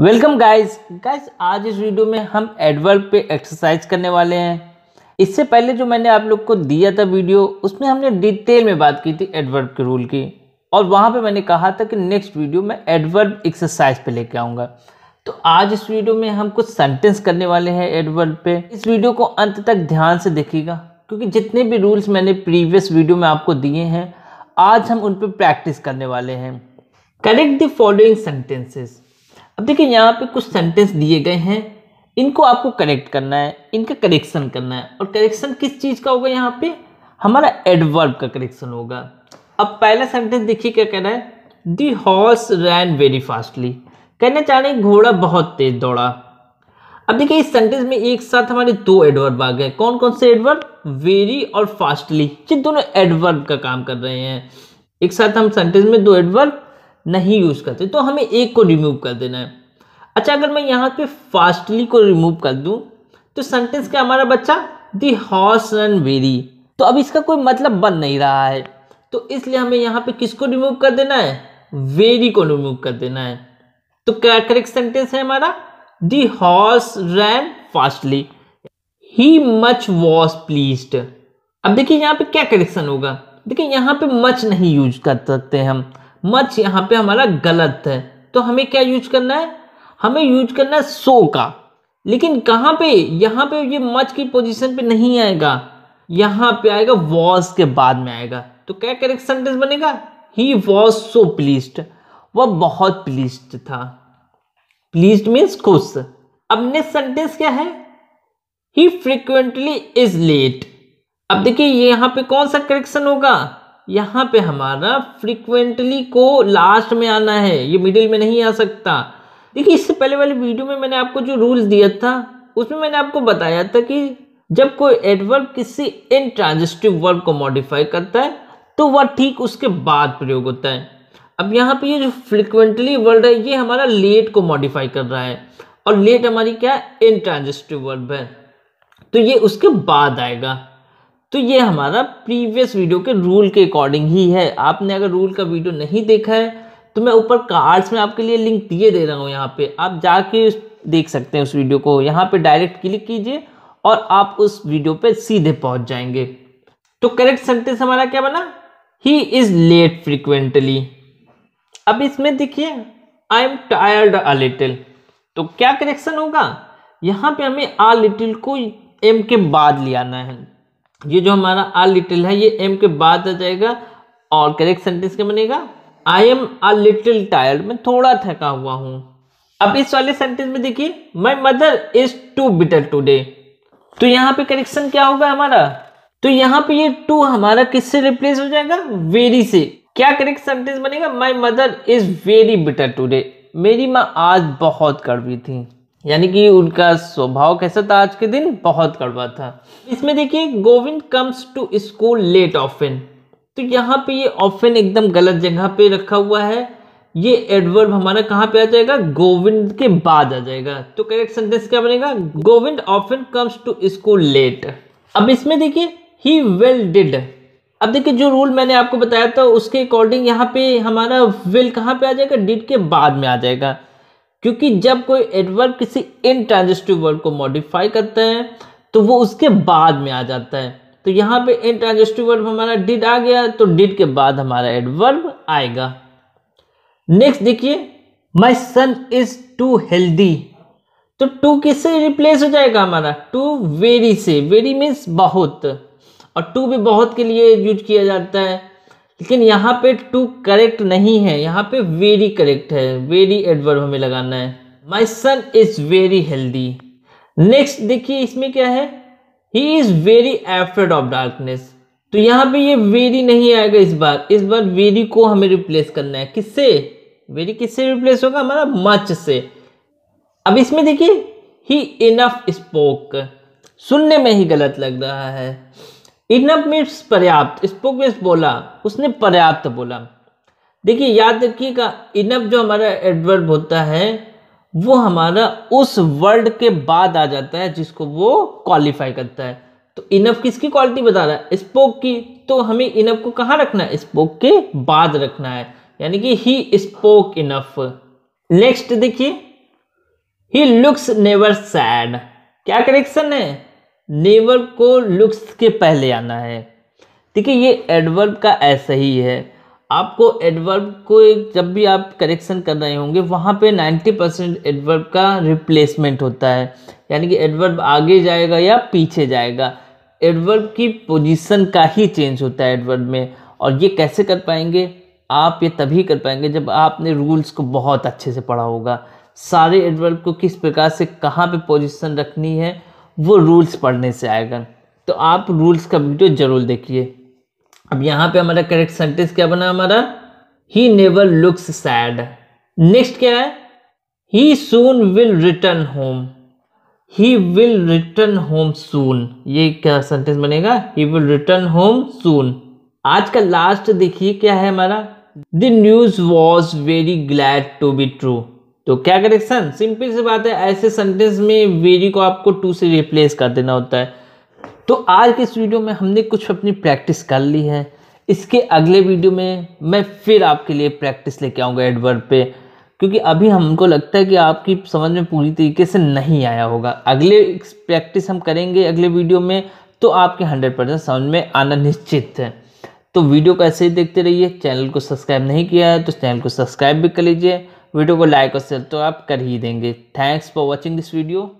welcome guys guys आज इस video में हम एडवर्ब पे एक्सरसाइज करने वाले हैं इससे पहले जो मैंने आप लोग को दिया था वीडियो उसमें हमने डिटेल में बात की थी एडवर्ब के रूल की और वहाँ पे मैंने कहा था कि नेक्स्ट वीडियो में एडवर्ब एक्सरसाइज पे लेके आऊँगा तो आज इस वीडियो में हम कुछ सेंटेंस करने वाले हैं एडवर्ब पे इस वीडियो को अंत तक ध्यान से देखिएगा क्योंकि जितने भी रूल्स मैंने प्रीवियस वीडियो में आपको दिए हैं आज हम उन पर प्रैक्टिस करने वाले हैं करेक्ट द फॉलोइंग सेंटेंसेस अब देखिए यहाँ पे कुछ सेंटेंस दिए गए हैं इनको आपको करेक्ट करना है इनका करेक्शन करना है और करेक्शन किस चीज़ का होगा यहाँ पे हमारा एडवर्ब का करेक्शन होगा अब पहला सेंटेंस देखिए क्या कह रहा है the horse ran very fastly कहना चाह रहे हैं घोड़ा बहुत तेज दौड़ा अब देखिए इस सेंटेंस में एक साथ हमारे दो एडवर्ब आ गए कौन कौन से एडवर्ब वेरी और फास्टली ये दोनों एडवर्ब का काम कर रहे हैं एक साथ हम सेंटेंस में दो एडवर्ब नहीं यूज़ करते तो हमें एक को रिमूव कर देना है अच्छा अगर मैं यहाँ पे फास्टली को रिमूव कर दूँ तो सेंटेंस क्या हमारा बच्चा दी हॉर्स रन वेरी तो अब इसका कोई मतलब बन नहीं रहा है तो इसलिए हमें यहाँ पे किसको रिमूव कर देना है वेरी को रिमूव कर देना है तो क्या करेक्ट सेंटेंस है हमारा the horse ran fastly he much was please अब देखिए यहाँ पे क्या करेक्शन होगा देखिए यहाँ पे मच नहीं यूज कर सकते हम मच यहाँ पे हमारा गलत है तो हमें क्या यूज करना है हमें यूज करना है सो का लेकिन कहाँ पे यहाँ पे ये मच की पोजीशन पे नहीं आएगा यहाँ पे आएगा वॉज के बाद में आएगा तो क्या करेक्ट सेंटेंस बनेगा ही वॉज सो प्लीज वह बहुत प्लीज था प्लीज मीन्स खुश अब नेक्स्ट सेंटेंस क्या है ही फ्रिक्वेंटली इज लेट अब देखिए यहाँ पे कौन सा करेक्शन होगा यहाँ पे हमारा फ्रिक्वेंटली को लास्ट में आना है ये मिडिल में नहीं आ सकता देखिए इससे पहले वाली वीडियो में मैंने आपको जो रूल्स दिया था उसमें मैंने आपको बताया था कि जब कोई एडवर्ब किसी इन ट्रांजिस्टिव वर्ब को मॉडिफाई करता है तो वह ठीक उसके बाद प्रयोग होता है अब यहाँ पे ये जो फ्रिक्वेंटली वर्ड है ये हमारा लेट को मॉडिफाई कर रहा है और लेट हमारी क्या इन ट्रांजिस्टिव वर्ब है तो ये उसके बाद आएगा तो ये हमारा प्रीवियस वीडियो के रूल के अकॉर्डिंग ही है आपने अगर रूल का वीडियो नहीं देखा है तो मैं ऊपर कार्ड्स में आपके लिए लिंक दिए दे रहा हूँ यहाँ पे आप जाके देख सकते हैं उस वीडियो को यहाँ पे डायरेक्ट क्लिक कीजिए और आप उस वीडियो पे सीधे पहुँच जाएंगे तो करेक्ट सेंटेंस हमारा क्या बना ही इज़ लेट फ्रिक्वेंटली अब इसमें देखिए I am tired a little तो क्या करेक्शन होगा यहाँ पे हमें आ लिटिल को एम के बाद ले आना है ये जो हमारा आर लिटिल है ये एम के बाद आ जाएगा और करेक्ट सेंटेंस क्या बनेगा I am a little tired मैं थोड़ा थका हुआ हूँ अब इस वाले सेंटेंस में देखिए my mother is too bitter today तो यहाँ पे करेक्शन क्या होगा हमारा तो यहाँ पे ये टू हमारा किससे रिप्लेस हो जाएगा वेरी से क्या करेक्ट सेंटेंस बनेगा my mother is very bitter today मेरी माँ आज बहुत कड़वी थी यानी कि उनका स्वभाव कैसा था आज के दिन बहुत कड़वा था इसमें देखिए Govind comes to school late often तो यहाँ पे ये ऑफिन एकदम गलत जगह पे रखा हुआ है ये एडवर्ब हमारा कहाँ पे आ जाएगा गोविंद के बाद आ जाएगा तो करेक्ट सेंटेंस क्या बनेगा Govind often comes to school late अब इसमें देखिए ही वेल डिड अब देखिए जो रूल मैंने आपको बताया था उसके अकॉर्डिंग यहाँ पे हमारा विल कहाँ पे आ जाएगा डिड के बाद में आ जाएगा क्योंकि जब कोई एडवर्ब किसी इन ट्रांजिस्टिव वर्ड को मॉडिफाई करते हैं तो वो उसके बाद में आ जाता है तो यहाँ पे इन ट्रांजिस्टिव वर्ड हमारा डिड आ गया तो डिड के बाद हमारा एडवर्ब आएगा नेक्स्ट देखिए my son is too healthy तो टू किससे रिप्लेस हो जाएगा हमारा टू वेरी से वेरी मीन्स बहुत और टू भी बहुत के लिए यूज किया जाता है लेकिन यहाँ पे टू करेक्ट नहीं है यहाँ पे वेरी करेक्ट है वेरी एडवर्ब हमें लगाना है my son is very healthy next देखिए इसमें क्या है he is very afraid of darkness तो यहाँ पे ये वेरी नहीं आएगा इस बार इस बार वेरी को हमें रिप्लेस करना है किससे वेरी किससे रिप्लेस होगा हमारा मच से अब इसमें देखिए ही इनफ स्पोक सुनने में ही गलत लग रहा है इनफ मीन्स पर्याप्त स्पोक मीन्स बोला उसने पर्याप्त बोला देखिए याद रखिएगा इनप जो हमारा एडवर्ब होता है वो हमारा उस वर्ड के बाद आ जाता है जिसको वो क्वालिफाई करता है तो इनफ किसकी क्वालिटी बता रहा है स्पोक की तो हमें इनफ को कहाँ रखना है स्पोक के बाद रखना है यानी कि ही स्पोक इनफ नेक्स्ट देखिए ही लुक्स नेवर सैड क्या करेक्शन है नेवर को लुक्स के पहले आना है ठीक है ये एडवर्ब का ऐसा ही है आपको एडवर्ब को जब भी आप करेक्शन कर रहे होंगे वहाँ पे 90 परसेंट एडवर्ब का रिप्लेसमेंट होता है यानी कि एडवर्ब आगे जाएगा या पीछे जाएगा एडवर्ब की पोजीशन का ही चेंज होता है एडवर्ब में और ये कैसे कर पाएंगे आप ये तभी कर पाएंगे जब आपने रूल्स को बहुत अच्छे से पढ़ा होगा सारे एडवर्ब को किस प्रकार से कहाँ पर पोजिशन रखनी है वो रूल्स पढ़ने से आएगा तो आप रूल्स का वीडियो ज़रूर देखिए अब यहाँ पे हमारा करेक्ट सेंटेंस क्या बना हमारा he never looks sad next क्या है he soon will return home he will return home soon ये क्या सेंटेंस बनेगा he will return home soon आज का लास्ट देखिए क्या है हमारा the news was very glad to be true तो क्या करेक्शन सिंपल सी बात है ऐसे सेंटेंस में वेरी को आपको टू से रिप्लेस कर देना होता है तो आज के इस वीडियो में हमने कुछ अपनी प्रैक्टिस कर ली है इसके अगले वीडियो में मैं फिर आपके लिए प्रैक्टिस लेके आऊँगा एडवर्ड पे क्योंकि अभी हमको लगता है कि आपकी समझ में पूरी तरीके से नहीं आया होगा अगले प्रैक्टिस हम करेंगे अगले वीडियो में तो आपके हंड्रेड परसेंट समझ में आना निश्चित है तो वीडियो को ऐसे ही देखते रहिए चैनल को सब्सक्राइब नहीं किया है तो चैनल को सब्सक्राइब भी कर लीजिए वीडियो को लाइक और शेयर तो आप कर ही देंगे thanks for watching this video